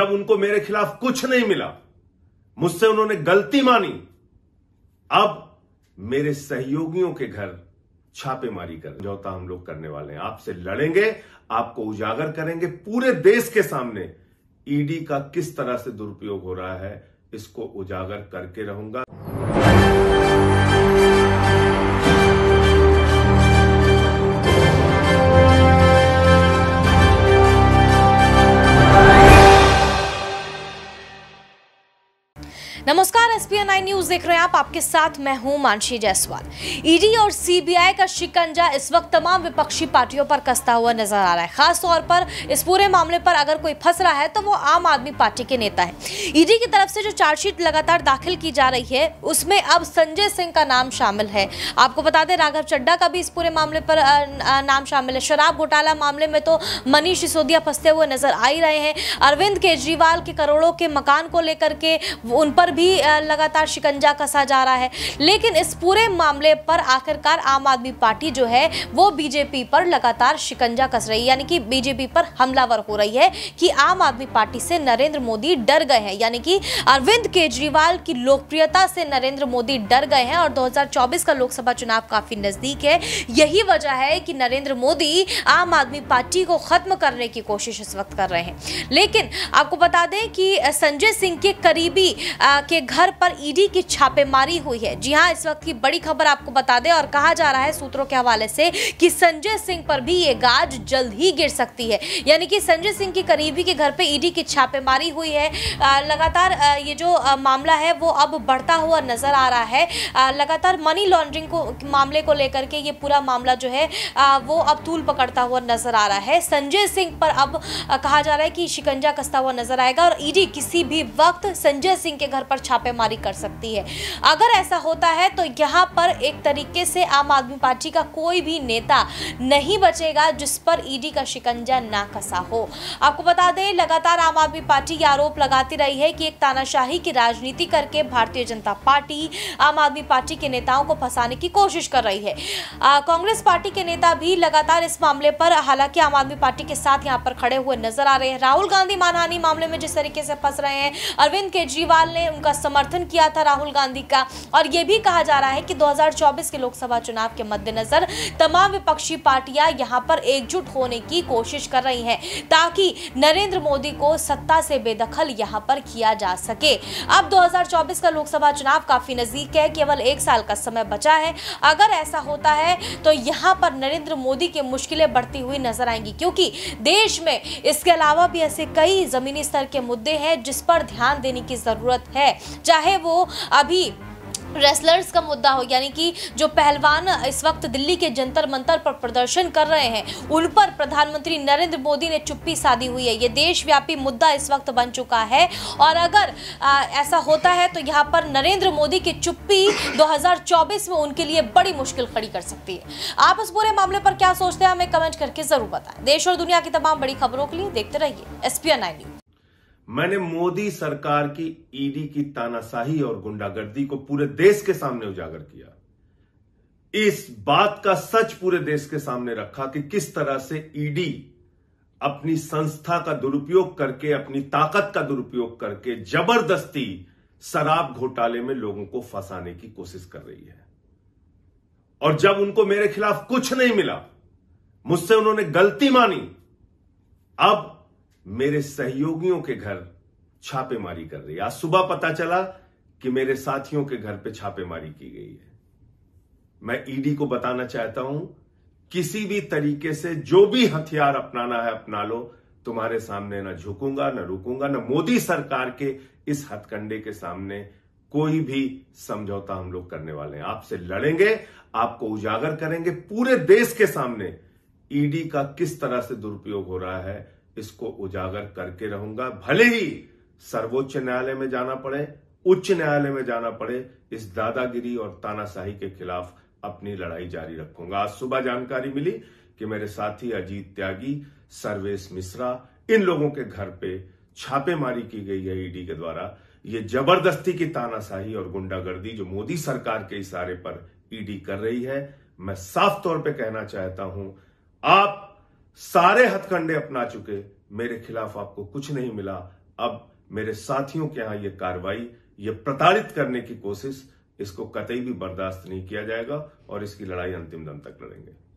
जब उनको मेरे खिलाफ कुछ नहीं मिला मुझसे उन्होंने गलती मानी अब मेरे सहयोगियों के घर छापेमारी कर जोता हम लोग करने वाले हैं आपसे लड़ेंगे आपको उजागर करेंगे पूरे देश के सामने ईडी का किस तरह से दुरुपयोग हो रहा है इसको उजागर करके रहूंगा एसपीएन आई न्यूज देख रहे हैं आप आपके साथ मैं हूं मानसी जायसवाल ईडी और सीबीआई का शिकंजा इस वक्त तमाम विपक्षी पार्टियों पर कसता हुआ नजर आ रहा है खास तौर पर इस पूरे मामले पर अगर कोई फंस रहा है तो वो आम आदमी पार्टी के नेता है ईडी की तरफ से जो चार्जशीट लगातार दाखिल की जा रही है उसमें अब संजय सिंह का नाम शामिल है आपको बता दें राघव चड्डा का भी इस पूरे मामले पर नाम शामिल है शराब घोटाला मामले में तो मनीष सिसोदिया फंसते हुए नजर आ ही रहे हैं अरविंद केजरीवाल के करोड़ों के मकान को लेकर के उन पर भी लगा लगातार शिकंजा कसा जा रहा है लेकिन इस पूरे मामले पर आखिरकार आम आदमी पार्टी जो है वो बीजेपी पर लगातार शिकंजा कस रही है यानी कि बीजेपी पर हमलावर हो रही है कि आम आदमी पार्टी से नरेंद्र मोदी डर गए हैं यानी कि अरविंद केजरीवाल की लोकप्रियता से नरेंद्र मोदी डर गए हैं और 2024 का लोकसभा चुनाव काफी नजदीक है यही वजह है कि नरेंद्र मोदी आम आदमी पार्टी को खत्म करने की कोशिश इस वक्त कर रहे हैं लेकिन आपको बता दें कि संजय सिंह के करीबी के घर पर पर ईडी की छापेमारी हुई है जी हाँ इस वक्त की बड़ी खबर आपको बता दें और कहा जा रहा है सूत्रों के हवाले से कि संजय सिंह पर भी ये गाज जल्द ही गिर सकती है यानी कि संजय सिंह के करीबी के घर पे ईडी की छापेमारी हुई है लगातार ये जो मामला है वो अब बढ़ता हुआ नजर आ रहा है लगातार मनी लॉन्ड्रिंग को मामले को लेकर के ये पूरा मामला जो है वो अब तूल पकड़ता हुआ नजर आ रहा है संजय सिंह पर अब कहा जा रहा है कि शिकंजा कसता हुआ नजर आएगा और ईडी किसी भी वक्त संजय सिंह के घर पर छापेमारी जारी कर सकती है अगर ऐसा होता है तो यहाँ पर एक तरीके से आम आदमी पार्टी का कोई भी नेता नहीं बचेगा जिस पर ईडी का शिकंजा ना कसा हो आपको बता दें लगातार आम आदमी पार्टी ये आरोप लगाती रही है कि एक तानाशाही की राजनीति करके भारतीय जनता पार्टी आम आदमी पार्टी के नेताओं को फंसाने की कोशिश कर रही है कांग्रेस पार्टी के नेता भी लगातार इस मामले पर हालांकि आम आदमी पार्टी के साथ यहां पर खड़े हुए नजर आ रहे हैं राहुल गांधी मानहानि मामले में जिस तरीके से फंस रहे हैं अरविंद केजरीवाल ने उनका समर्थन समर्थन किया था राहुल गांधी का और यह भी कहा जा रहा है कि 2024 के लोकसभा चुनाव के मद्देनजर तमाम विपक्षी पार्टियां यहां पर एकजुट होने की कोशिश कर रही हैं ताकि नरेंद्र मोदी को सत्ता से बेदखल यहां पर किया जा सके अब 2024 का लोकसभा चुनाव काफी नजदीक है केवल एक साल का समय बचा है अगर ऐसा होता है तो यहां पर नरेंद्र मोदी की मुश्किलें बढ़ती हुई नजर आएंगी क्योंकि देश में इसके अलावा भी ऐसे कई जमीनी स्तर के मुद्दे हैं जिस पर ध्यान देने की जरूरत है चाहे चाहे वो अभी रेसलर्स का मुद्दा हो यानी कि जो पहलवान इस वक्त दिल्ली के जंतर मंतर पर प्रदर्शन कर रहे हैं उन पर प्रधानमंत्री नरेंद्र मोदी ने चुप्पी साधी हुई है ये देशव्यापी मुद्दा इस वक्त बन चुका है और अगर आ, ऐसा होता है तो यहाँ पर नरेंद्र मोदी की चुप्पी 2024 में उनके लिए बड़ी मुश्किल खड़ी कर सकती है आप इस पूरे मामले पर क्या सोचते हैं हमें कमेंट करके ज़रूर बताएं देश और दुनिया की तमाम बड़ी खबरों के लिए देखते रहिए एस पी न्यूज़ मैंने मोदी सरकार की ईडी e की तानाशाही और गुंडागर्दी को पूरे देश के सामने उजागर किया इस बात का सच पूरे देश के सामने रखा कि किस तरह से ईडी e अपनी संस्था का दुरुपयोग करके अपनी ताकत का दुरुपयोग करके जबरदस्ती शराब घोटाले में लोगों को फंसाने की कोशिश कर रही है और जब उनको मेरे खिलाफ कुछ नहीं मिला मुझसे उन्होंने गलती मानी अब मेरे सहयोगियों के घर छापेमारी कर रही है आज सुबह पता चला कि मेरे साथियों के घर पे छापेमारी की गई है मैं ईडी को बताना चाहता हूं किसी भी तरीके से जो भी हथियार अपनाना है अपना लो तुम्हारे सामने ना झुकूंगा ना रुकूंगा ना मोदी सरकार के इस हथकंडे के सामने कोई भी समझौता हम लोग करने वाले हैं आपसे लड़ेंगे आपको उजागर करेंगे पूरे देश के सामने ईडी का किस तरह से दुरुपयोग हो रहा है इसको उजागर करके रहूंगा भले ही सर्वोच्च न्यायालय में जाना पड़े उच्च न्यायालय में जाना पड़े इस दादागिरी और तानाशाही के खिलाफ अपनी लड़ाई जारी रखूंगा आज सुबह जानकारी मिली कि मेरे साथी अजीत त्यागी सर्वेश मिश्रा इन लोगों के घर पे छापेमारी की गई है ईडी के द्वारा ये जबरदस्ती की तानाशाही और गुंडागर्दी जो मोदी सरकार के इशारे पर ईडी कर रही है मैं साफ तौर पे कहना चाहता हूं आप सारे हथकंडे अपना चुके मेरे खिलाफ आपको कुछ नहीं मिला अब मेरे साथियों के यहां यह कार्रवाई ये प्रताड़ित करने की कोशिश इसको कतई भी बर्दाश्त नहीं किया जाएगा और इसकी लड़ाई अंतिम दम तक लड़ेंगे